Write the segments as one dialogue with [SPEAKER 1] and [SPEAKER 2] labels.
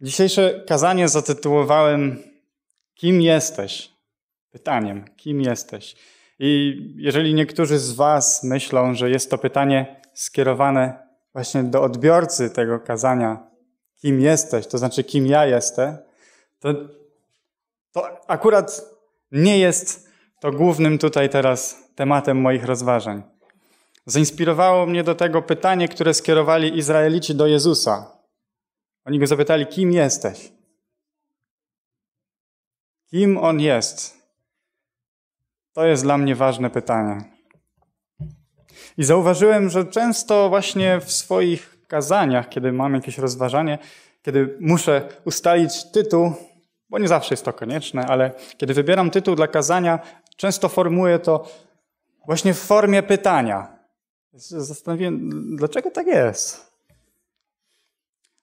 [SPEAKER 1] Dzisiejsze kazanie zatytułowałem Kim jesteś? Pytaniem, kim jesteś? I jeżeli niektórzy z Was myślą, że jest to pytanie skierowane właśnie do odbiorcy tego kazania, kim jesteś, to znaczy kim ja jestem, to, to akurat nie jest to głównym tutaj teraz tematem moich rozważań. Zainspirowało mnie do tego pytanie, które skierowali Izraelici do Jezusa oni go zapytali, kim jesteś? Kim on jest? To jest dla mnie ważne pytanie. I zauważyłem, że często właśnie w swoich kazaniach, kiedy mam jakieś rozważanie, kiedy muszę ustalić tytuł, bo nie zawsze jest to konieczne, ale kiedy wybieram tytuł dla kazania, często formuję to właśnie w formie pytania. się: dlaczego tak jest?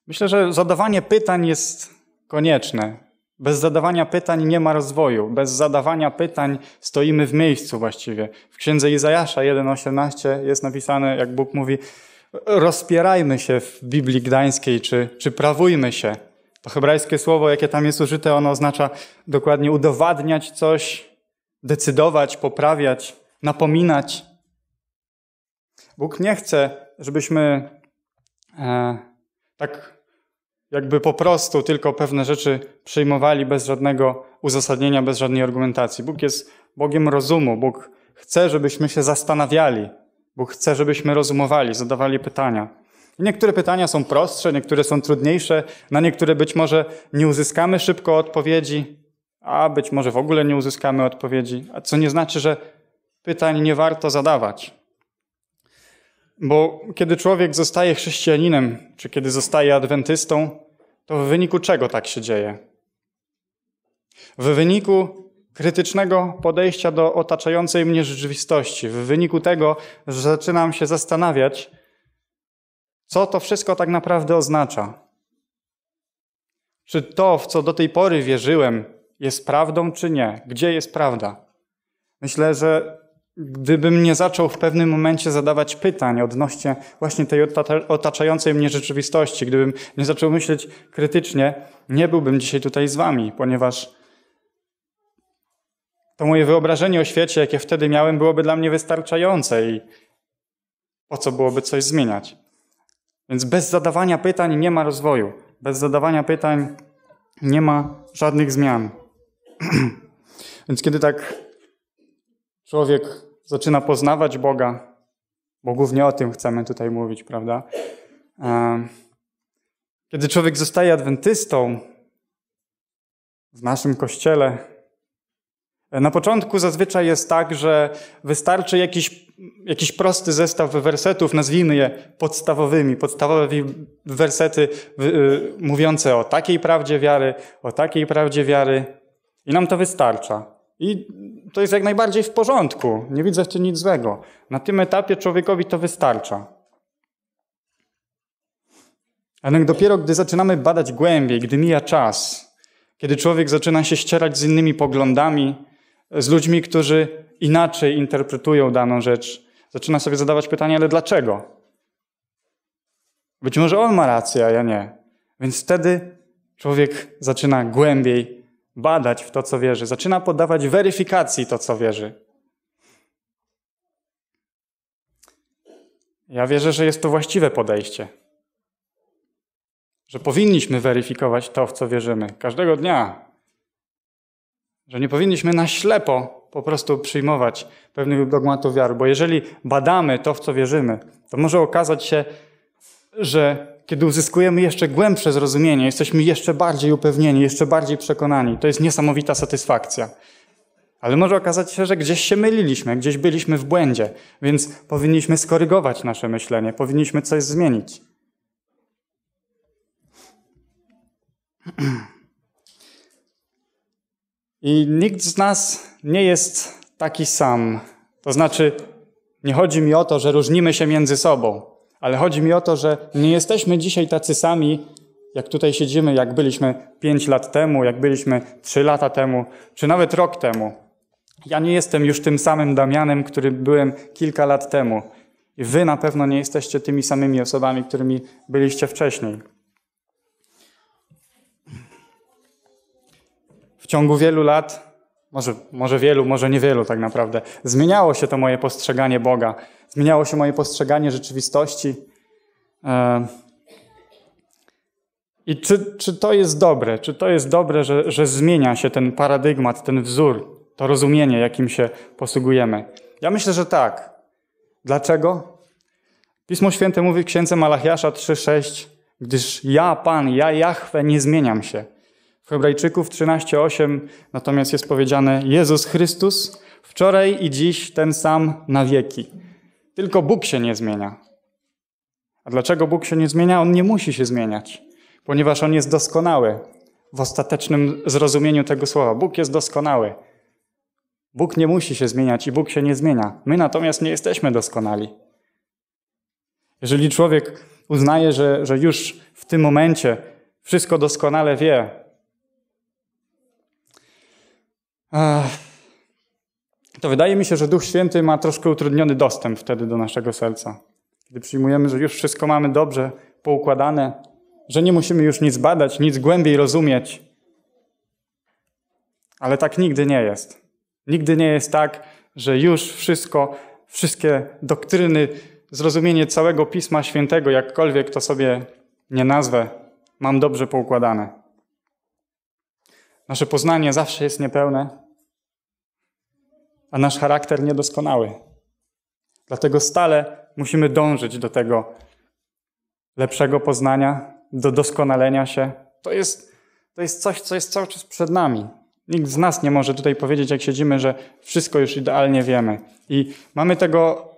[SPEAKER 1] Myślę, że zadawanie pytań jest konieczne. Bez zadawania pytań nie ma rozwoju. Bez zadawania pytań stoimy w miejscu właściwie. W księdze Izajasza 1,18 jest napisane, jak Bóg mówi, rozpierajmy się w Biblii Gdańskiej, czy, czy prawujmy się. To hebrajskie słowo, jakie tam jest użyte, ono oznacza dokładnie udowadniać coś, decydować, poprawiać, napominać. Bóg nie chce, żebyśmy e, tak jakby po prostu tylko pewne rzeczy przyjmowali bez żadnego uzasadnienia, bez żadnej argumentacji. Bóg jest Bogiem rozumu. Bóg chce, żebyśmy się zastanawiali. Bóg chce, żebyśmy rozumowali, zadawali pytania. Niektóre pytania są prostsze, niektóre są trudniejsze, na niektóre być może nie uzyskamy szybko odpowiedzi, a być może w ogóle nie uzyskamy odpowiedzi, a co nie znaczy, że pytań nie warto zadawać. Bo kiedy człowiek zostaje chrześcijaninem, czy kiedy zostaje adwentystą, to w wyniku czego tak się dzieje? W wyniku krytycznego podejścia do otaczającej mnie rzeczywistości, w wyniku tego, że zaczynam się zastanawiać, co to wszystko tak naprawdę oznacza. Czy to, w co do tej pory wierzyłem, jest prawdą, czy nie? Gdzie jest prawda? Myślę, że gdybym nie zaczął w pewnym momencie zadawać pytań odnośnie właśnie tej otaczającej mnie rzeczywistości, gdybym nie zaczął myśleć krytycznie, nie byłbym dzisiaj tutaj z wami, ponieważ to moje wyobrażenie o świecie, jakie wtedy miałem, byłoby dla mnie wystarczające i po co byłoby coś zmieniać. Więc bez zadawania pytań nie ma rozwoju. Bez zadawania pytań nie ma żadnych zmian. Więc kiedy tak człowiek zaczyna poznawać Boga, bo głównie o tym chcemy tutaj mówić, prawda? Kiedy człowiek zostaje adwentystą w naszym kościele, e, na początku zazwyczaj jest tak, że wystarczy jakiś, jakiś prosty zestaw wersetów, nazwijmy je podstawowymi, podstawowe wersety y, mówiące o takiej prawdzie wiary, o takiej prawdzie wiary, i nam to wystarcza. I to jest jak najbardziej w porządku. Nie widzę w tym nic złego. Na tym etapie człowiekowi to wystarcza. Ale dopiero gdy zaczynamy badać głębiej, gdy mija czas, kiedy człowiek zaczyna się ścierać z innymi poglądami, z ludźmi, którzy inaczej interpretują daną rzecz, zaczyna sobie zadawać pytanie, ale dlaczego? Być może on ma rację, a ja nie. Więc wtedy człowiek zaczyna głębiej badać w to, co wierzy, zaczyna poddawać weryfikacji to, co wierzy. Ja wierzę, że jest to właściwe podejście. Że powinniśmy weryfikować to, w co wierzymy każdego dnia. Że nie powinniśmy na ślepo po prostu przyjmować pewnych dogmatów wiary, bo jeżeli badamy to, w co wierzymy, to może okazać się, że kiedy uzyskujemy jeszcze głębsze zrozumienie, jesteśmy jeszcze bardziej upewnieni, jeszcze bardziej przekonani. To jest niesamowita satysfakcja. Ale może okazać się, że gdzieś się myliliśmy, gdzieś byliśmy w błędzie, więc powinniśmy skorygować nasze myślenie, powinniśmy coś zmienić. I nikt z nas nie jest taki sam. To znaczy, nie chodzi mi o to, że różnimy się między sobą. Ale chodzi mi o to, że nie jesteśmy dzisiaj tacy sami, jak tutaj siedzimy, jak byliśmy pięć lat temu, jak byliśmy trzy lata temu, czy nawet rok temu. Ja nie jestem już tym samym Damianem, który byłem kilka lat temu. I wy na pewno nie jesteście tymi samymi osobami, którymi byliście wcześniej. W ciągu wielu lat może, może wielu, może niewielu tak naprawdę, zmieniało się to moje postrzeganie Boga, zmieniało się moje postrzeganie rzeczywistości. E, I czy, czy to jest dobre? Czy to jest dobre, że, że zmienia się ten paradygmat, ten wzór, to rozumienie, jakim się posługujemy? Ja myślę, że tak. Dlaczego? Pismo Święte mówi w Księdze Malachiasza 3,6 Gdyż ja, Pan, ja, Jahwe, nie zmieniam się. W Hebrajczyków 13:8 natomiast jest powiedziane: Jezus Chrystus wczoraj i dziś ten sam na wieki. Tylko Bóg się nie zmienia. A dlaczego Bóg się nie zmienia? On nie musi się zmieniać, ponieważ on jest doskonały w ostatecznym zrozumieniu tego słowa. Bóg jest doskonały. Bóg nie musi się zmieniać i Bóg się nie zmienia. My natomiast nie jesteśmy doskonali. Jeżeli człowiek uznaje, że, że już w tym momencie wszystko doskonale wie, to wydaje mi się, że Duch Święty ma troszkę utrudniony dostęp wtedy do naszego serca. Kiedy przyjmujemy, że już wszystko mamy dobrze poukładane, że nie musimy już nic badać, nic głębiej rozumieć. Ale tak nigdy nie jest. Nigdy nie jest tak, że już wszystko, wszystkie doktryny, zrozumienie całego Pisma Świętego, jakkolwiek to sobie nie nazwę, mam dobrze poukładane. Nasze poznanie zawsze jest niepełne, a nasz charakter niedoskonały. Dlatego stale musimy dążyć do tego lepszego poznania, do doskonalenia się. To jest, to jest coś, co jest cały czas przed nami. Nikt z nas nie może tutaj powiedzieć, jak siedzimy, że wszystko już idealnie wiemy. I mamy tego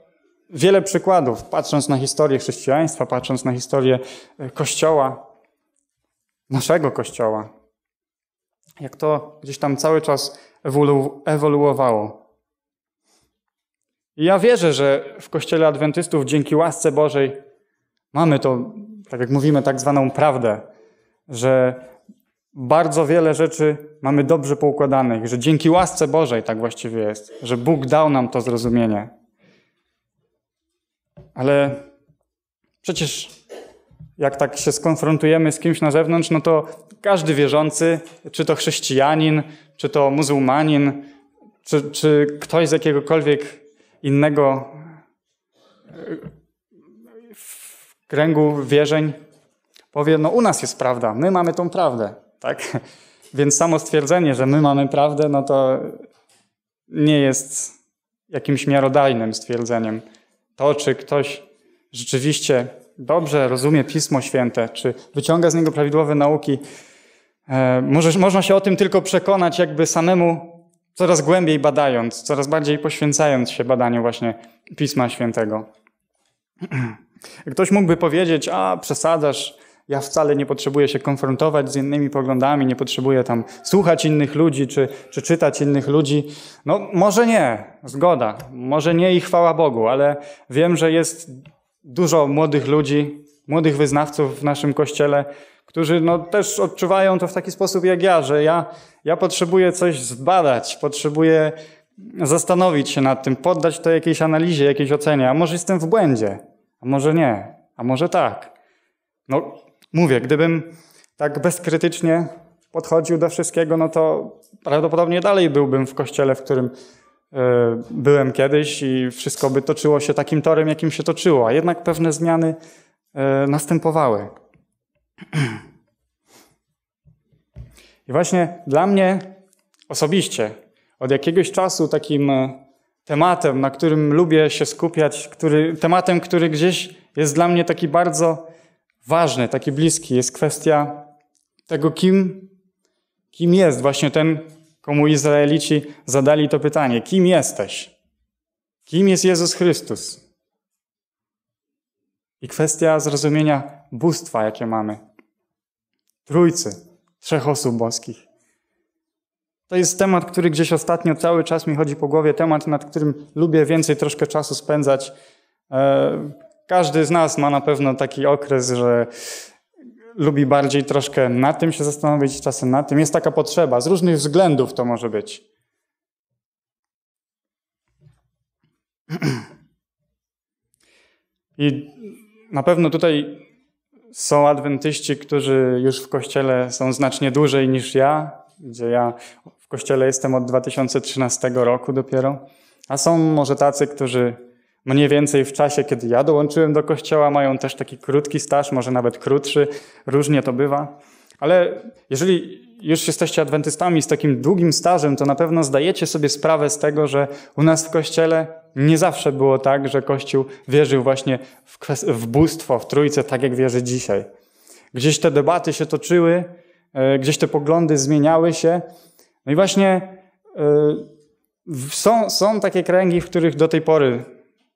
[SPEAKER 1] wiele przykładów, patrząc na historię chrześcijaństwa, patrząc na historię e, Kościoła, naszego Kościoła. Jak to gdzieś tam cały czas ewoluowało. I ja wierzę, że w Kościele Adwentystów dzięki łasce Bożej mamy to, tak jak mówimy, tak zwaną prawdę, że bardzo wiele rzeczy mamy dobrze poukładanych, że dzięki łasce Bożej tak właściwie jest, że Bóg dał nam to zrozumienie. Ale przecież jak tak się skonfrontujemy z kimś na zewnątrz, no to każdy wierzący, czy to chrześcijanin, czy to muzułmanin, czy, czy ktoś z jakiegokolwiek innego e, kręgu wierzeń powie, no u nas jest prawda, my mamy tą prawdę, tak? Więc samo stwierdzenie, że my mamy prawdę, no to nie jest jakimś miarodajnym stwierdzeniem. To, czy ktoś rzeczywiście dobrze rozumie Pismo Święte, czy wyciąga z niego prawidłowe nauki, e, można się o tym tylko przekonać jakby samemu coraz głębiej badając, coraz bardziej poświęcając się badaniu właśnie Pisma Świętego. Ktoś mógłby powiedzieć, a przesadzasz, ja wcale nie potrzebuję się konfrontować z innymi poglądami, nie potrzebuję tam słuchać innych ludzi czy, czy czytać innych ludzi. No może nie, zgoda, może nie i chwała Bogu, ale wiem, że jest dużo młodych ludzi, młodych wyznawców w naszym kościele, którzy no, też odczuwają to w taki sposób jak ja, że ja, ja potrzebuję coś zbadać, potrzebuję zastanowić się nad tym, poddać to jakiejś analizie, jakiejś ocenie, a może jestem w błędzie, a może nie, a może tak. No mówię, gdybym tak bezkrytycznie podchodził do wszystkiego, no to prawdopodobnie dalej byłbym w kościele, w którym e, byłem kiedyś i wszystko by toczyło się takim torem, jakim się toczyło, a jednak pewne zmiany yy, następowały. I właśnie dla mnie osobiście od jakiegoś czasu takim e, tematem, na którym lubię się skupiać, który, tematem, który gdzieś jest dla mnie taki bardzo ważny, taki bliski, jest kwestia tego, kim, kim jest właśnie ten, komu Izraelici zadali to pytanie: kim jesteś? Kim jest Jezus Chrystus? I kwestia zrozumienia bóstwa, jakie mamy. Trójcy, trzech osób boskich. To jest temat, który gdzieś ostatnio cały czas mi chodzi po głowie, temat, nad którym lubię więcej troszkę czasu spędzać. E, każdy z nas ma na pewno taki okres, że lubi bardziej troszkę na tym się zastanowić, czasem na tym. Jest taka potrzeba, z różnych względów to może być. I na pewno tutaj są adwentyści, którzy już w kościele są znacznie dłużej niż ja, gdzie ja w kościele jestem od 2013 roku dopiero. A są może tacy, którzy mniej więcej w czasie, kiedy ja dołączyłem do kościoła, mają też taki krótki staż, może nawet krótszy, różnie to bywa. Ale jeżeli już jesteście adwentystami z takim długim stażem, to na pewno zdajecie sobie sprawę z tego, że u nas w kościele nie zawsze było tak, że Kościół wierzył właśnie w, w bóstwo, w trójce, tak jak wierzy dzisiaj. Gdzieś te debaty się toczyły, e, gdzieś te poglądy zmieniały się. No i właśnie e, są, są takie kręgi, w których do tej pory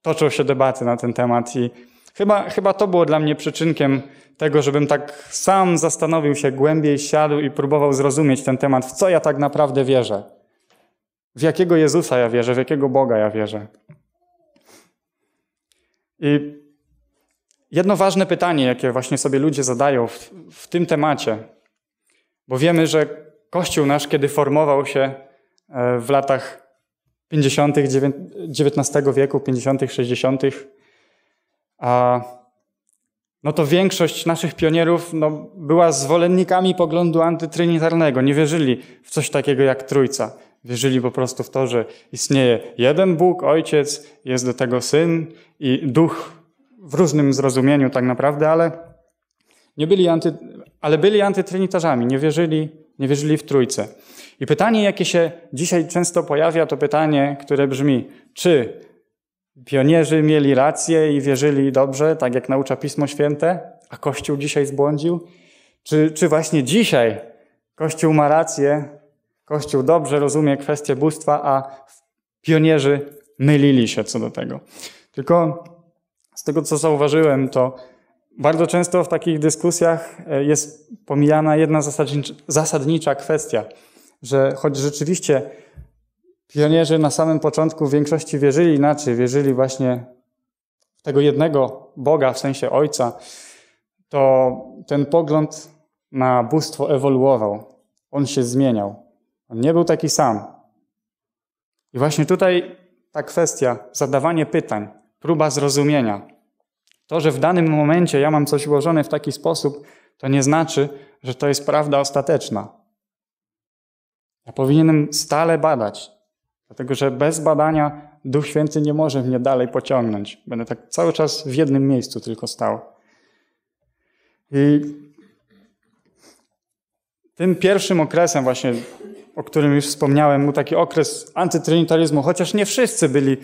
[SPEAKER 1] toczą się debaty na ten temat i Chyba, chyba to było dla mnie przyczynkiem tego, żebym tak sam zastanowił się głębiej, siadł i próbował zrozumieć ten temat, w co ja tak naprawdę wierzę. W jakiego Jezusa ja wierzę, w jakiego Boga ja wierzę. I jedno ważne pytanie, jakie właśnie sobie ludzie zadają w, w tym temacie, bo wiemy, że Kościół nasz, kiedy formował się e, w latach 50. XIX wieku, 50., 60., no to większość naszych pionierów no, była zwolennikami poglądu antytrynitarnego. Nie wierzyli w coś takiego jak Trójca. Wierzyli po prostu w to, że istnieje jeden Bóg, Ojciec, jest do tego Syn i Duch w różnym zrozumieniu tak naprawdę, ale, nie byli, anty, ale byli antytrinitarzami, nie wierzyli, nie wierzyli w Trójce. I pytanie, jakie się dzisiaj często pojawia, to pytanie, które brzmi, czy Pionierzy mieli rację i wierzyli dobrze, tak jak naucza Pismo Święte, a Kościół dzisiaj zbłądził? Czy, czy właśnie dzisiaj Kościół ma rację, Kościół dobrze rozumie kwestię bóstwa, a pionierzy mylili się co do tego? Tylko z tego, co zauważyłem, to bardzo często w takich dyskusjach e, jest pomijana jedna zasadnicza kwestia, że choć rzeczywiście Pionierzy na samym początku w większości wierzyli inaczej, wierzyli właśnie w tego jednego Boga, w sensie Ojca, to ten pogląd na bóstwo ewoluował. On się zmieniał. On nie był taki sam. I właśnie tutaj ta kwestia, zadawanie pytań, próba zrozumienia. To, że w danym momencie ja mam coś ułożone w taki sposób, to nie znaczy, że to jest prawda ostateczna. Ja powinienem stale badać, Dlatego, że bez badania Duch Święty nie może mnie dalej pociągnąć. Będę tak cały czas w jednym miejscu tylko stał. I tym pierwszym okresem właśnie, o którym już wspomniałem, był taki okres antytrinitaryzmu, chociaż nie wszyscy byli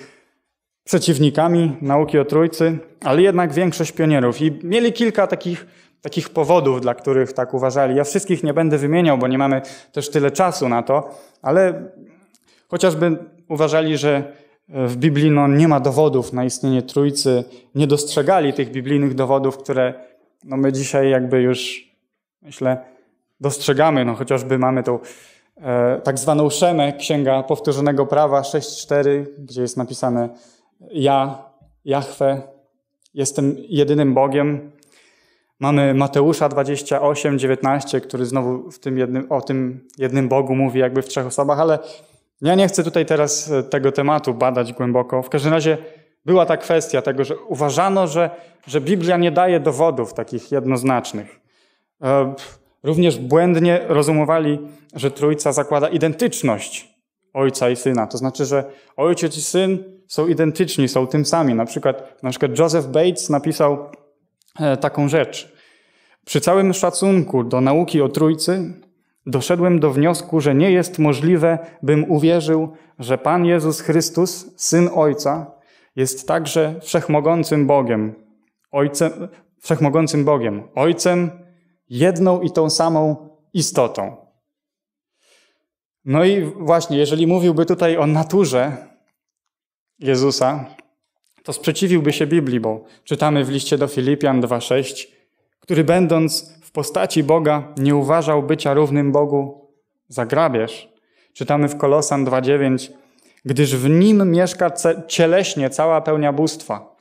[SPEAKER 1] przeciwnikami nauki o Trójcy, ale jednak większość pionierów. I mieli kilka takich, takich powodów, dla których tak uważali. Ja wszystkich nie będę wymieniał, bo nie mamy też tyle czasu na to, ale Chociażby uważali, że e, w Biblii no, nie ma dowodów na istnienie Trójcy, nie dostrzegali tych biblijnych dowodów, które no, my dzisiaj jakby już, myślę, dostrzegamy. No, chociażby mamy tą e, tak zwaną szemę, Księga Powtórzonego Prawa 6.4, gdzie jest napisane ja, Jahwe, jestem jedynym Bogiem. Mamy Mateusza 28, 19, który znowu w tym jednym, o tym jednym Bogu mówi jakby w trzech osobach, ale ja nie chcę tutaj teraz e, tego tematu badać głęboko. W każdym razie była ta kwestia tego, że uważano, że, że Biblia nie daje dowodów takich jednoznacznych. E, również błędnie rozumowali, że Trójca zakłada identyczność Ojca i Syna. To znaczy, że Ojciec i Syn są identyczni, są tym sami. Na przykład, na przykład Joseph Bates napisał e, taką rzecz. Przy całym szacunku do nauki o Trójcy, doszedłem do wniosku, że nie jest możliwe, bym uwierzył, że Pan Jezus Chrystus, syn Ojca, jest także wszechmogącym Bogiem, Ojcem, wszechmogącym Bogiem, Ojcem, jedną i tą samą istotą. No i właśnie, jeżeli mówiłby tutaj o naturze Jezusa, to sprzeciwiłby się Biblii, bo czytamy w liście do Filipian 2:6, który będąc w postaci Boga nie uważał bycia równym Bogu za grabież. Czytamy w Kolosan 2:9, gdyż w nim mieszka cieleśnie cała pełnia bóstwa.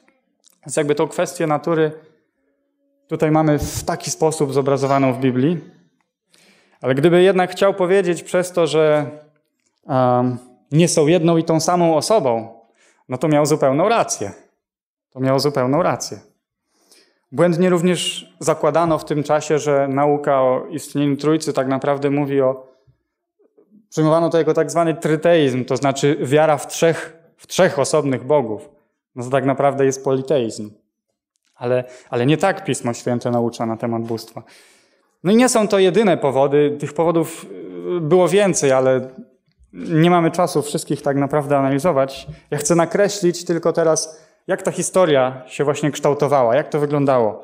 [SPEAKER 1] Więc jakby tą kwestię natury tutaj mamy w taki sposób zobrazowaną w Biblii. Ale gdyby jednak chciał powiedzieć przez to, że um, nie są jedną i tą samą osobą, no to miał zupełną rację. To miał zupełną rację. Błędnie również zakładano w tym czasie, że nauka o istnieniu Trójcy tak naprawdę mówi o. Przyjmowano to jako tak zwany tryteizm, to znaczy wiara w trzech, w trzech osobnych bogów. No to tak naprawdę jest politeizm. Ale, ale nie tak Pismo Święte naucza na temat bóstwa. No i nie są to jedyne powody. Tych powodów y, było więcej, ale nie mamy czasu wszystkich tak naprawdę analizować. Ja chcę nakreślić tylko teraz jak ta historia się właśnie kształtowała, jak to wyglądało.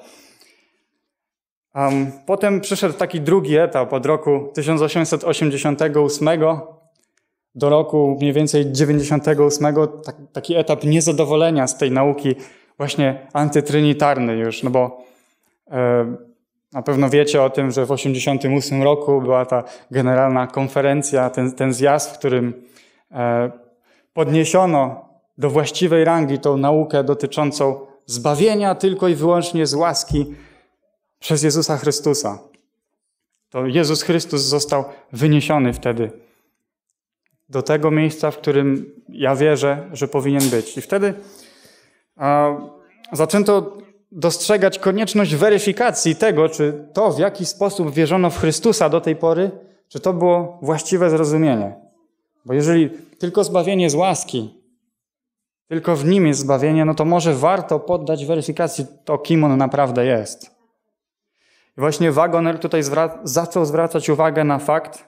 [SPEAKER 1] Um, potem przyszedł taki drugi etap od roku 1888 do roku mniej więcej 98, tak, taki etap niezadowolenia z tej nauki właśnie antytrynitarnej już, no bo e, na pewno wiecie o tym, że w 1988 roku była ta generalna konferencja, ten, ten zjazd, w którym e, podniesiono do właściwej rangi tą naukę dotyczącą zbawienia tylko i wyłącznie z łaski przez Jezusa Chrystusa. To Jezus Chrystus został wyniesiony wtedy do tego miejsca, w którym ja wierzę, że powinien być. I wtedy a, zaczęto dostrzegać konieczność weryfikacji tego, czy to, w jaki sposób wierzono w Chrystusa do tej pory, czy to było właściwe zrozumienie. Bo jeżeli tylko zbawienie z łaski tylko w nim jest zbawienie, no to może warto poddać weryfikacji to, kim on naprawdę jest. I właśnie Wagoner tutaj zwra zaczął zwracać uwagę na fakt,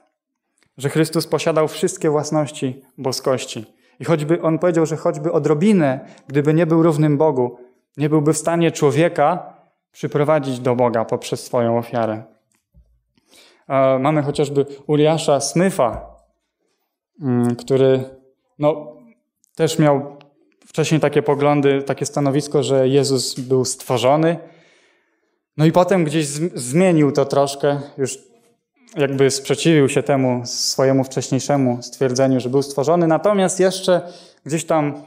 [SPEAKER 1] że Chrystus posiadał wszystkie własności boskości. I choćby on powiedział, że choćby odrobinę, gdyby nie był równym Bogu, nie byłby w stanie człowieka przyprowadzić do Boga poprzez swoją ofiarę. E, mamy chociażby Uriasza Smyfa, mm, który no, też miał Wcześniej takie poglądy, takie stanowisko, że Jezus był stworzony. No i potem gdzieś zmienił to troszkę, już jakby sprzeciwił się temu swojemu wcześniejszemu stwierdzeniu, że był stworzony. Natomiast jeszcze gdzieś tam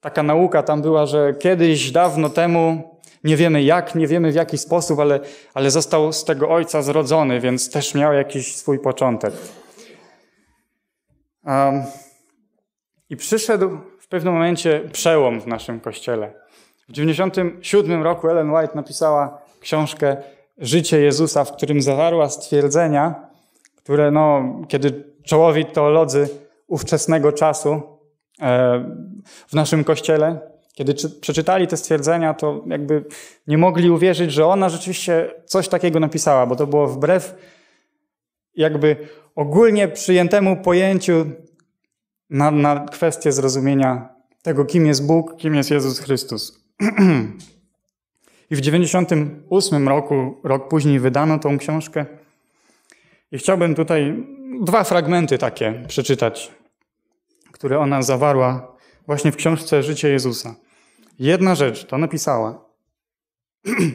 [SPEAKER 1] taka nauka tam była, że kiedyś dawno temu, nie wiemy jak, nie wiemy w jaki sposób, ale, ale został z tego ojca zrodzony, więc też miał jakiś swój początek. Um, I przyszedł pewnym momencie przełom w naszym kościele. W 1997 roku Ellen White napisała książkę Życie Jezusa, w którym zawarła stwierdzenia, które no, kiedy czołowi teolodzy ówczesnego czasu e, w naszym kościele, kiedy przeczytali te stwierdzenia, to jakby nie mogli uwierzyć, że ona rzeczywiście coś takiego napisała, bo to było wbrew jakby ogólnie przyjętemu pojęciu na, na kwestię zrozumienia tego, kim jest Bóg, kim jest Jezus Chrystus. I w 98 roku, rok później, wydano tą książkę. I chciałbym tutaj dwa fragmenty takie przeczytać, które ona zawarła właśnie w książce Życie Jezusa. Jedna rzecz to napisała.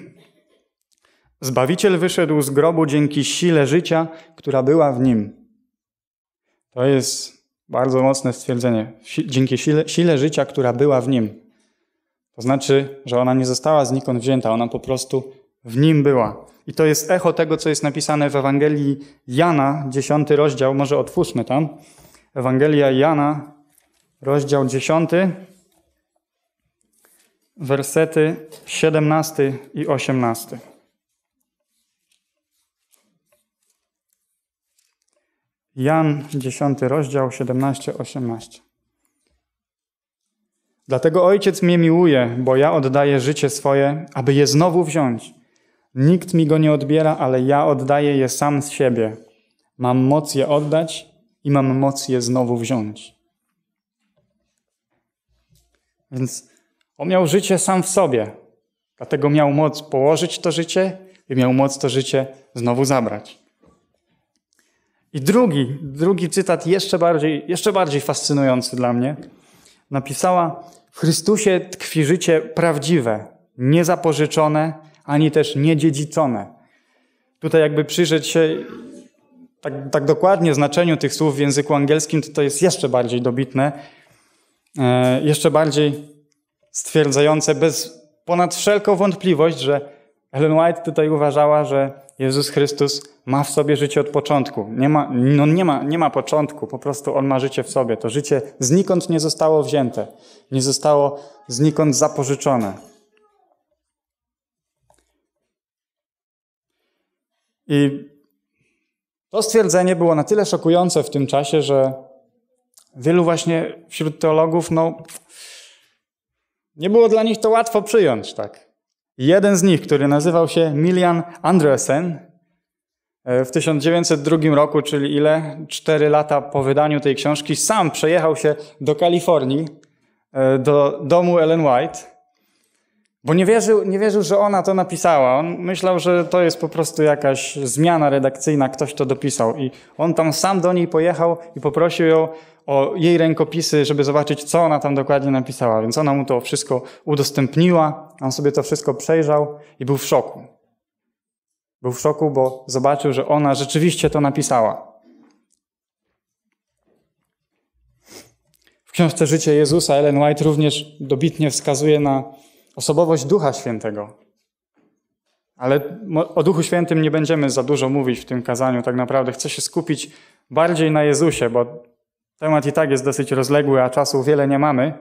[SPEAKER 1] Zbawiciel wyszedł z grobu dzięki sile życia, która była w nim. To jest bardzo mocne stwierdzenie. Dzięki sile, sile życia, która była w nim. To znaczy, że ona nie została znikąd wzięta, ona po prostu w nim była. I to jest echo tego, co jest napisane w Ewangelii Jana, dziesiąty rozdział, może otwórzmy tam. Ewangelia Jana, rozdział dziesiąty, wersety 17 i 18. Jan 10 rozdział 17-18. Dlatego Ojciec mnie miłuje, bo ja oddaję życie swoje, aby je znowu wziąć. Nikt mi go nie odbiera, ale ja oddaję je sam z siebie. Mam moc je oddać i mam moc je znowu wziąć. Więc on miał życie sam w sobie, dlatego miał moc położyć to życie i miał moc to życie znowu zabrać. I drugi, drugi cytat jeszcze bardziej, jeszcze bardziej fascynujący dla mnie. Napisała: W Chrystusie tkwi życie prawdziwe, niezapożyczone, ani też niedziedziczone. Tutaj, jakby przyjrzeć się tak, tak dokładnie znaczeniu tych słów w języku angielskim, to to jest jeszcze bardziej dobitne, e, jeszcze bardziej stwierdzające bez ponad wszelką wątpliwość, że Ellen White tutaj uważała, że Jezus Chrystus ma w sobie życie od początku. Nie ma, no nie, ma, nie ma początku, po prostu On ma życie w sobie. To życie znikąd nie zostało wzięte, nie zostało znikąd zapożyczone. I to stwierdzenie było na tyle szokujące w tym czasie, że wielu właśnie wśród teologów, no, nie było dla nich to łatwo przyjąć, tak. Jeden z nich, który nazywał się Milian Andresen, e, w 1902 roku, czyli ile? Cztery lata po wydaniu tej książki, sam przejechał się do Kalifornii, e, do domu Ellen White bo nie wierzył, nie wierzył, że ona to napisała. On myślał, że to jest po prostu jakaś zmiana redakcyjna, ktoś to dopisał. I on tam sam do niej pojechał i poprosił ją o jej rękopisy, żeby zobaczyć, co ona tam dokładnie napisała. Więc ona mu to wszystko udostępniła, on sobie to wszystko przejrzał i był w szoku. Był w szoku, bo zobaczył, że ona rzeczywiście to napisała. W książce Życie Jezusa Ellen White również dobitnie wskazuje na osobowość Ducha Świętego. Ale o Duchu Świętym nie będziemy za dużo mówić w tym kazaniu. Tak naprawdę chcę się skupić bardziej na Jezusie, bo temat i tak jest dosyć rozległy, a czasu wiele nie mamy,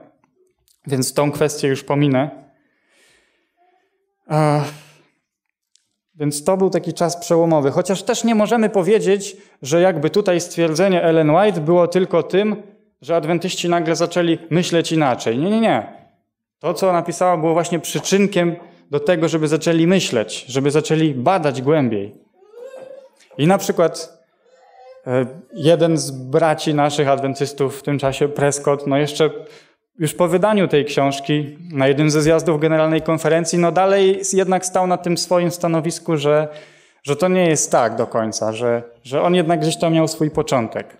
[SPEAKER 1] więc tą kwestię już pominę. Więc to był taki czas przełomowy. Chociaż też nie możemy powiedzieć, że jakby tutaj stwierdzenie Ellen White było tylko tym, że adwentyści nagle zaczęli myśleć inaczej. Nie, nie, nie. To, co napisała, było właśnie przyczynkiem do tego, żeby zaczęli myśleć, żeby zaczęli badać głębiej. I na przykład e, jeden z braci naszych adwentystów w tym czasie, Prescott, no jeszcze już po wydaniu tej książki, na jednym ze zjazdów Generalnej Konferencji, no dalej jednak stał na tym swoim stanowisku, że, że to nie jest tak do końca, że, że on jednak gdzieś tam miał swój początek.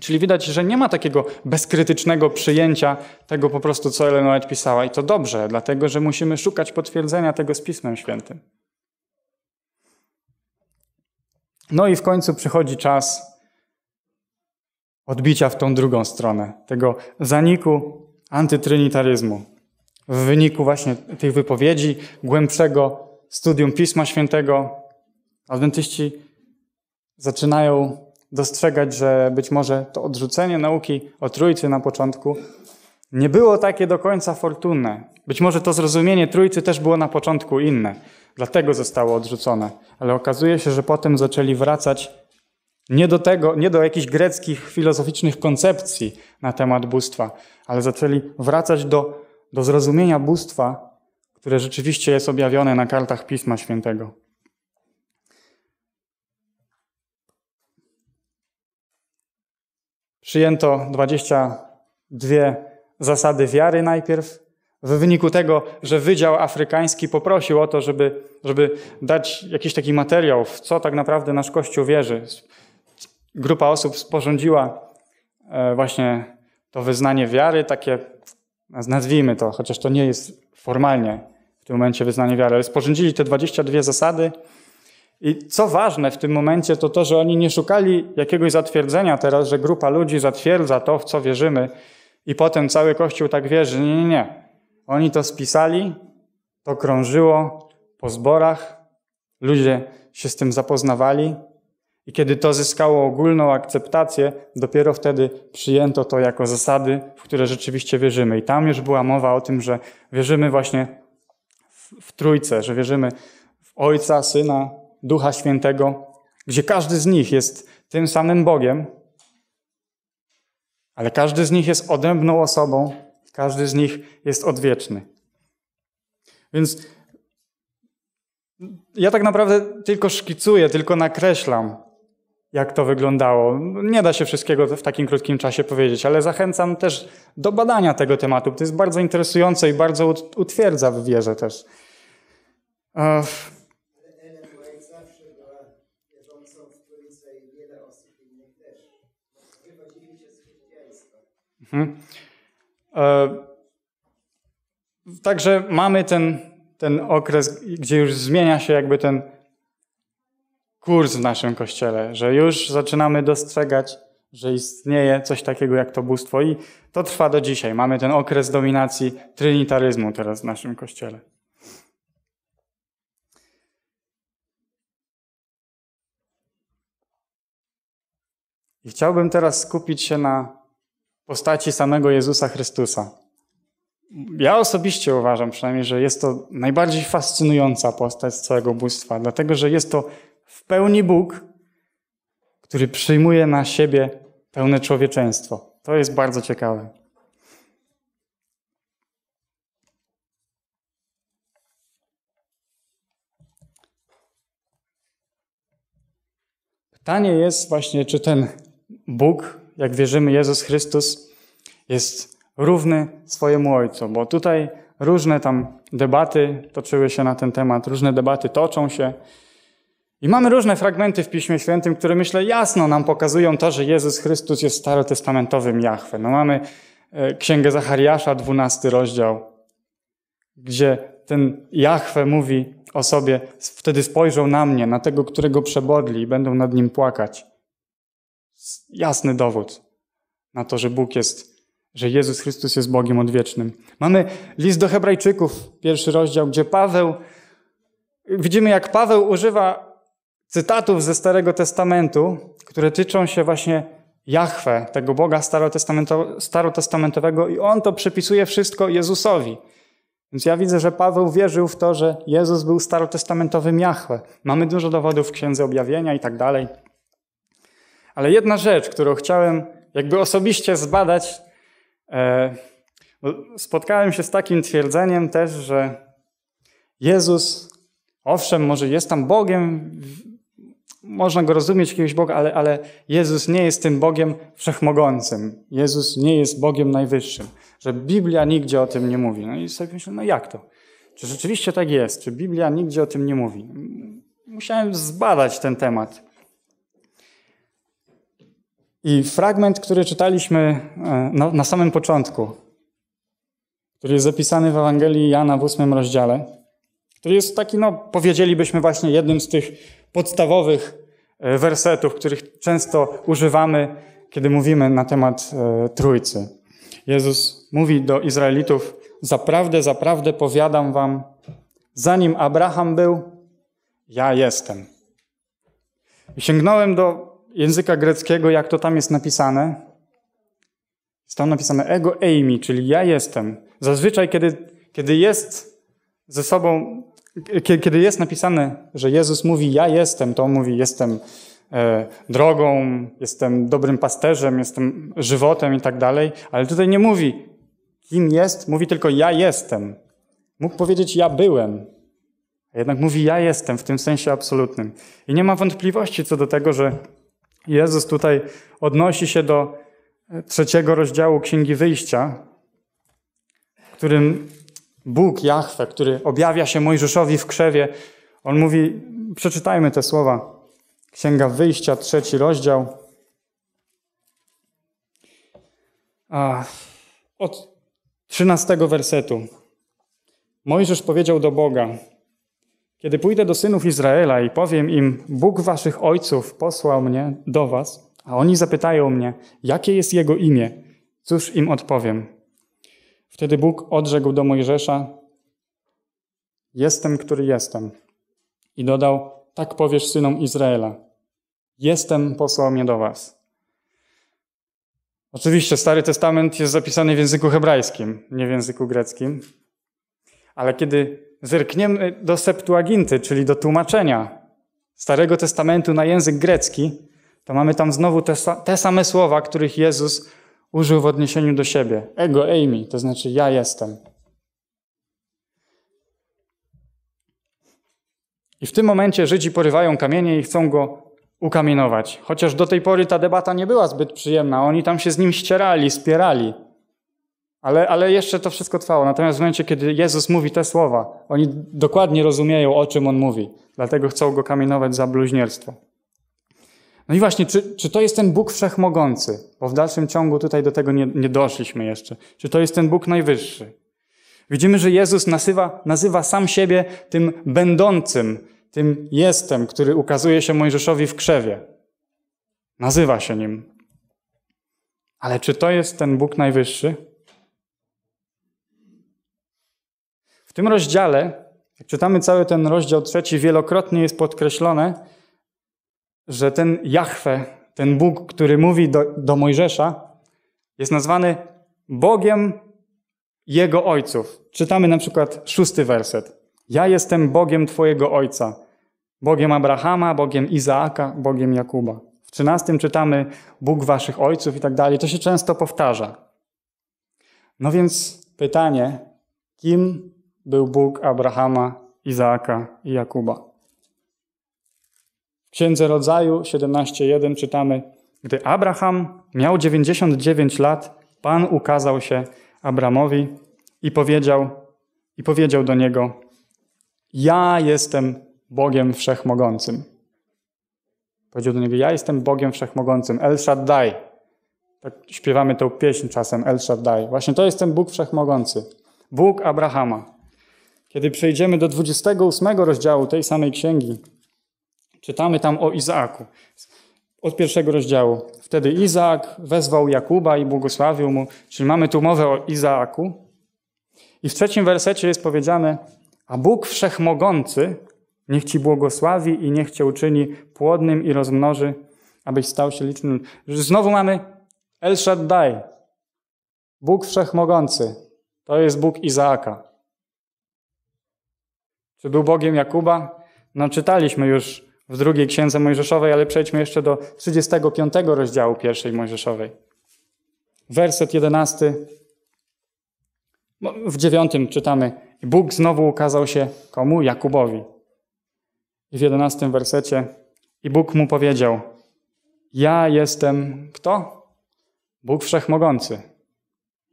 [SPEAKER 1] Czyli widać, że nie ma takiego bezkrytycznego przyjęcia tego po prostu, co Ellen White pisała. I to dobrze, dlatego że musimy szukać potwierdzenia tego z Pismem Świętym. No i w końcu przychodzi czas odbicia w tą drugą stronę, tego zaniku antytrynitaryzmu. W wyniku właśnie tych wypowiedzi, głębszego studium Pisma Świętego, adwentyści zaczynają dostrzegać, że być może to odrzucenie nauki o Trójcy na początku nie było takie do końca fortunne. Być może to zrozumienie Trójcy też było na początku inne, dlatego zostało odrzucone. Ale okazuje się, że potem zaczęli wracać nie do tego, nie do jakichś greckich filozoficznych koncepcji na temat bóstwa, ale zaczęli wracać do, do zrozumienia bóstwa, które rzeczywiście jest objawione na kartach Pisma Świętego. Przyjęto 22 zasady wiary najpierw. W wyniku tego, że Wydział Afrykański poprosił o to, żeby, żeby dać jakiś taki materiał, w co tak naprawdę nasz Kościół wierzy. Grupa osób sporządziła e, właśnie to wyznanie wiary, takie, nazwijmy to, chociaż to nie jest formalnie w tym momencie wyznanie wiary, ale sporządzili te 22 zasady i co ważne w tym momencie, to to, że oni nie szukali jakiegoś zatwierdzenia teraz, że grupa ludzi zatwierdza to, w co wierzymy, i potem cały Kościół tak wierzy. Nie, nie, nie. Oni to spisali, to krążyło po zborach, ludzie się z tym zapoznawali, i kiedy to zyskało ogólną akceptację, dopiero wtedy przyjęto to jako zasady, w które rzeczywiście wierzymy. I tam już była mowa o tym, że wierzymy właśnie w, w Trójce, że wierzymy w Ojca, Syna Ducha Świętego, gdzie każdy z nich jest tym samym Bogiem, ale każdy z nich jest odrębną osobą, każdy z nich jest odwieczny. Więc ja tak naprawdę tylko szkicuję, tylko nakreślam, jak to wyglądało. Nie da się wszystkiego w takim krótkim czasie powiedzieć, ale zachęcam też do badania tego tematu. To jest bardzo interesujące i bardzo utwierdza w wierze też. Mhm. E, także mamy ten, ten okres, gdzie już zmienia się jakby ten kurs w naszym kościele, że już zaczynamy dostrzegać, że istnieje coś takiego jak to bóstwo i to trwa do dzisiaj. Mamy ten okres dominacji trynitaryzmu teraz w naszym kościele. I chciałbym teraz skupić się na postaci samego Jezusa Chrystusa. Ja osobiście uważam przynajmniej, że jest to najbardziej fascynująca postać z całego bóstwa, dlatego że jest to w pełni Bóg, który przyjmuje na siebie pełne człowieczeństwo. To jest bardzo ciekawe. Pytanie jest właśnie, czy ten Bóg, jak wierzymy, Jezus Chrystus jest równy swojemu Ojcu, bo tutaj różne tam debaty toczyły się na ten temat, różne debaty toczą się. I mamy różne fragmenty w Piśmie Świętym, które myślę jasno nam pokazują to, że Jezus Chrystus jest starotestamentowym Jahwe. No mamy e, Księgę Zachariasza, 12 rozdział, gdzie ten Jahwe mówi o sobie, wtedy spojrzą na mnie, na tego, którego przebodli i będą nad nim płakać jasny dowód na to, że Bóg jest, że Jezus Chrystus jest Bogiem odwiecznym. Mamy list do Hebrajczyków, pierwszy rozdział, gdzie Paweł, widzimy jak Paweł używa cytatów ze Starego Testamentu, które tyczą się właśnie Jahwe, tego Boga starotestamentowego, i on to przypisuje wszystko Jezusowi. Więc ja widzę, że Paweł wierzył w to, że Jezus był starotestamentowym Jahwe. Mamy dużo dowodów w Księdze Objawienia i tak dalej. Ale jedna rzecz, którą chciałem jakby osobiście zbadać, e, spotkałem się z takim twierdzeniem też, że Jezus, owszem, może jest tam Bogiem, można go rozumieć jakiegoś Boga, ale, ale Jezus nie jest tym Bogiem wszechmogącym. Jezus nie jest Bogiem najwyższym. Że Biblia nigdzie o tym nie mówi. No i sobie myślę, no jak to? Czy rzeczywiście tak jest? Czy Biblia nigdzie o tym nie mówi? Musiałem zbadać ten temat. I fragment, który czytaliśmy e, na, na samym początku, który jest zapisany w Ewangelii Jana w ósmym rozdziale, który jest taki, no powiedzielibyśmy właśnie jednym z tych podstawowych e, wersetów, których często używamy, kiedy mówimy na temat e, Trójcy. Jezus mówi do Izraelitów, zaprawdę, zaprawdę powiadam wam, zanim Abraham był, ja jestem. I sięgnąłem do języka greckiego, jak to tam jest napisane, jest tam napisane ego eimi, czyli ja jestem. Zazwyczaj, kiedy, kiedy jest ze sobą, kiedy jest napisane, że Jezus mówi ja jestem, to on mówi jestem e, drogą, jestem dobrym pasterzem, jestem żywotem i tak dalej, ale tutaj nie mówi kim jest, mówi tylko ja jestem. Mógł powiedzieć ja byłem, a jednak mówi ja jestem w tym sensie absolutnym. I nie ma wątpliwości co do tego, że Jezus tutaj odnosi się do e, trzeciego rozdziału Księgi Wyjścia, w którym Bóg, Jahwe, który objawia się Mojżeszowi w krzewie, on mówi, przeczytajmy te słowa. Księga Wyjścia, trzeci rozdział. A, od trzynastego wersetu. Mojżesz powiedział do Boga, kiedy pójdę do synów Izraela i powiem im, Bóg waszych ojców posłał mnie do was, a oni zapytają mnie, jakie jest jego imię, cóż im odpowiem? Wtedy Bóg odrzekł do Mojżesza, jestem, który jestem. I dodał, tak powiesz synom Izraela, jestem posłał mnie do was. Oczywiście Stary Testament jest zapisany w języku hebrajskim, nie w języku greckim, ale kiedy zerkniemy do Septuaginty, czyli do tłumaczenia Starego Testamentu na język grecki, to mamy tam znowu te, te same słowa, których Jezus użył w odniesieniu do siebie. Ego, eimi, to znaczy ja jestem. I w tym momencie Żydzi porywają kamienie i chcą go ukamienować. Chociaż do tej pory ta debata nie była zbyt przyjemna. Oni tam się z nim ścierali, spierali. Ale, ale jeszcze to wszystko trwało. Natomiast w momencie, kiedy Jezus mówi te słowa, oni dokładnie rozumieją, o czym on mówi. Dlatego chcą go kamienować za bluźnierstwo. No i właśnie, czy, czy to jest ten Bóg wszechmogący? Bo w dalszym ciągu tutaj do tego nie, nie doszliśmy jeszcze. Czy to jest ten Bóg najwyższy? Widzimy, że Jezus nazywa, nazywa sam siebie tym będącym, tym jestem, który ukazuje się Mojżeszowi w krzewie. Nazywa się nim. Ale czy to jest ten Bóg najwyższy? W tym rozdziale, jak czytamy cały ten rozdział trzeci, wielokrotnie jest podkreślone, że ten Jahwe, ten Bóg, który mówi do, do Mojżesza, jest nazwany Bogiem jego ojców. Czytamy na przykład szósty werset. Ja jestem Bogiem Twojego Ojca, Bogiem Abrahama, Bogiem Izaaka, Bogiem Jakuba. W trzynastym czytamy Bóg Waszych Ojców i tak dalej. To się często powtarza. No więc pytanie, kim był Bóg Abrahama, Izaaka i Jakuba. W Księdze Rodzaju 17.1 czytamy: Gdy Abraham miał 99 lat, Pan ukazał się Abramowi i powiedział, i powiedział do niego: Ja jestem Bogiem Wszechmogącym. Powiedział do niego: Ja jestem Bogiem Wszechmogącym, El Shaddai. Tak śpiewamy tę pieśń czasem, El Shaddai. Właśnie to jest ten Bóg Wszechmogący. Bóg Abrahama, kiedy przejdziemy do 28 rozdziału tej samej księgi, czytamy tam o Izaaku. Od pierwszego rozdziału. Wtedy Izaak wezwał Jakuba i błogosławił mu. Czyli mamy tu mowę o Izaaku. I w trzecim wersecie jest powiedziane: A Bóg wszechmogący niech ci błogosławi i niech cię uczyni płodnym i rozmnoży, abyś stał się licznym. Znowu mamy El Shaddai. Bóg wszechmogący. To jest Bóg Izaaka. Czy był Bogiem Jakuba? No czytaliśmy już w drugiej księdze Mojżeszowej, ale przejdźmy jeszcze do 35 rozdziału pierwszej Mojżeszowej. Werset 11. W dziewiątym czytamy: Bóg znowu ukazał się komu? Jakubowi. I w jedenastym wersecie: I Bóg mu powiedział: Ja jestem kto? Bóg Wszechmogący.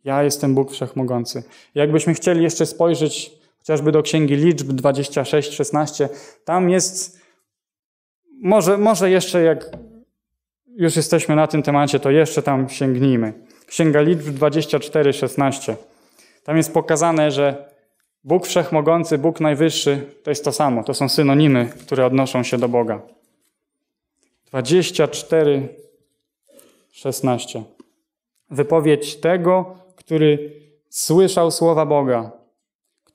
[SPEAKER 1] Ja jestem Bóg Wszechmogący. Jakbyśmy chcieli jeszcze spojrzeć chociażby do Księgi Liczb 26-16, tam jest, może, może jeszcze jak już jesteśmy na tym temacie, to jeszcze tam sięgnijmy. Księga Liczb 24-16. Tam jest pokazane, że Bóg Wszechmogący, Bóg Najwyższy to jest to samo. To są synonimy, które odnoszą się do Boga. 24, 16. Wypowiedź tego, który słyszał słowa Boga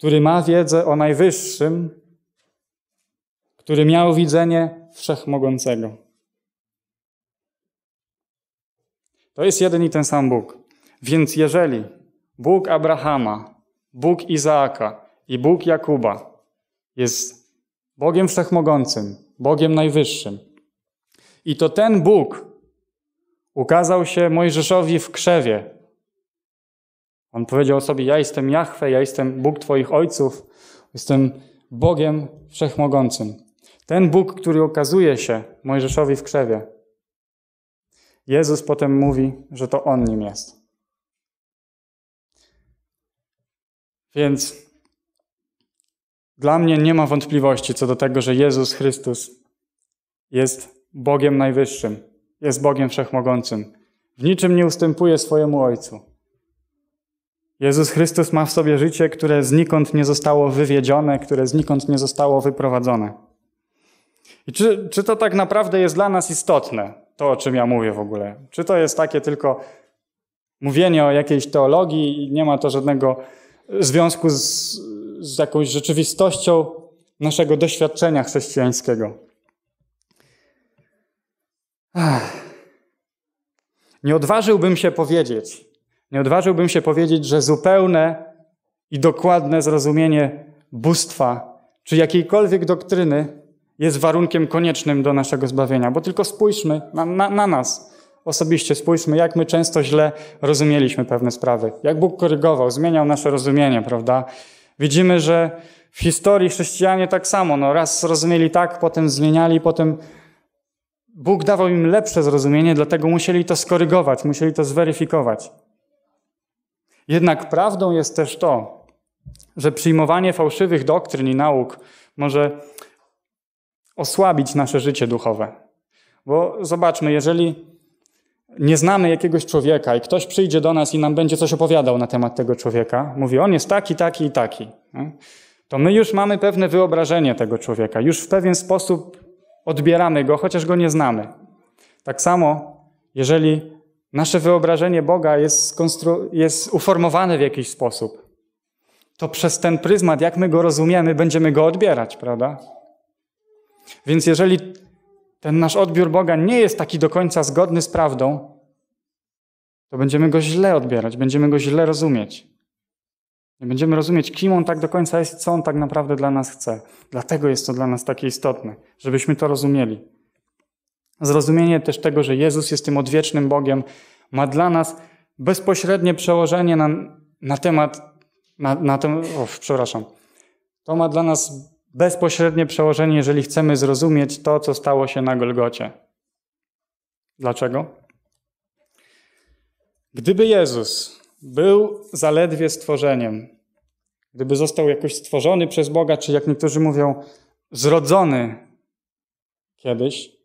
[SPEAKER 1] który ma wiedzę o najwyższym, który miał widzenie wszechmogącego. To jest jeden i ten sam Bóg. Więc jeżeli Bóg Abrahama, Bóg Izaaka i Bóg Jakuba jest Bogiem wszechmogącym, Bogiem najwyższym, i to ten Bóg ukazał się Mojżeszowi w krzewie, on powiedział sobie, ja jestem Jahwe, ja jestem Bóg Twoich ojców, jestem Bogiem Wszechmogącym. Ten Bóg, który okazuje się Mojżeszowi w krzewie. Jezus potem mówi, że to On nim jest. Więc dla mnie nie ma wątpliwości co do tego, że Jezus Chrystus jest Bogiem Najwyższym, jest Bogiem Wszechmogącym. W niczym nie ustępuje swojemu Ojcu. Jezus Chrystus ma w sobie życie, które znikąd nie zostało wywiedzione, które znikąd nie zostało wyprowadzone. I czy, czy to tak naprawdę jest dla nas istotne, to o czym ja mówię w ogóle? Czy to jest takie tylko mówienie o jakiejś teologii i nie ma to żadnego związku z, z jakąś rzeczywistością naszego doświadczenia chrześcijańskiego? Ach. Nie odważyłbym się powiedzieć, nie odważyłbym się powiedzieć, że zupełne i dokładne zrozumienie bóstwa czy jakiejkolwiek doktryny jest warunkiem koniecznym do naszego zbawienia. Bo tylko spójrzmy na, na, na nas, osobiście spójrzmy, jak my często źle rozumieliśmy pewne sprawy, jak Bóg korygował, zmieniał nasze rozumienie, prawda? Widzimy, że w historii chrześcijanie tak samo, no raz rozumieli tak, potem zmieniali, potem Bóg dawał im lepsze zrozumienie, dlatego musieli to skorygować, musieli to zweryfikować. Jednak prawdą jest też to, że przyjmowanie fałszywych doktryn i nauk może osłabić nasze życie duchowe. Bo zobaczmy, jeżeli nie znamy jakiegoś człowieka i ktoś przyjdzie do nas i nam będzie coś opowiadał na temat tego człowieka, mówi, on jest taki, taki i taki, to my już mamy pewne wyobrażenie tego człowieka, już w pewien sposób odbieramy go, chociaż go nie znamy. Tak samo, jeżeli Nasze wyobrażenie Boga jest, jest uformowane w jakiś sposób. To przez ten pryzmat, jak my go rozumiemy, będziemy go odbierać, prawda? Więc jeżeli ten nasz odbiór Boga nie jest taki do końca zgodny z prawdą, to będziemy go źle odbierać, będziemy go źle rozumieć. Nie będziemy rozumieć, kim on tak do końca jest i co on tak naprawdę dla nas chce. Dlatego jest to dla nas takie istotne, żebyśmy to rozumieli. Zrozumienie też tego, że Jezus jest tym odwiecznym Bogiem, ma dla nas bezpośrednie przełożenie na, na temat, na, na ten, przepraszam, to ma dla nas bezpośrednie przełożenie, jeżeli chcemy zrozumieć to, co stało się na Golgocie. Dlaczego? Gdyby Jezus był zaledwie stworzeniem, gdyby został jakoś stworzony przez Boga, czy jak niektórzy mówią, zrodzony kiedyś,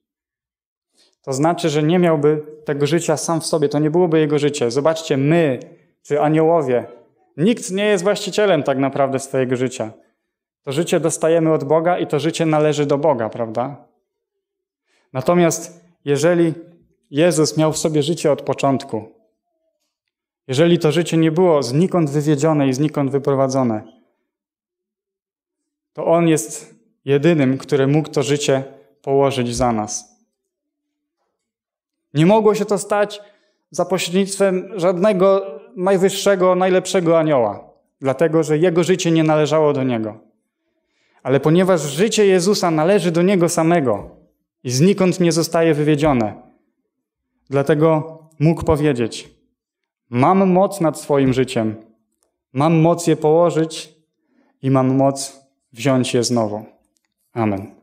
[SPEAKER 1] to znaczy, że nie miałby tego życia sam w sobie, to nie byłoby jego życie. Zobaczcie, my, czy aniołowie, nikt nie jest właścicielem tak naprawdę swojego życia. To życie dostajemy od Boga i to życie należy do Boga, prawda? Natomiast jeżeli Jezus miał w sobie życie od początku, jeżeli to życie nie było znikąd wywiedzione i znikąd wyprowadzone, to On jest jedynym, który mógł to życie położyć za nas. Nie mogło się to stać za pośrednictwem żadnego najwyższego, najlepszego anioła, dlatego że jego życie nie należało do niego. Ale ponieważ życie Jezusa należy do niego samego i znikąd nie zostaje wywiedzione, dlatego mógł powiedzieć: Mam moc nad swoim życiem, mam moc je położyć i mam moc wziąć je znowu. Amen.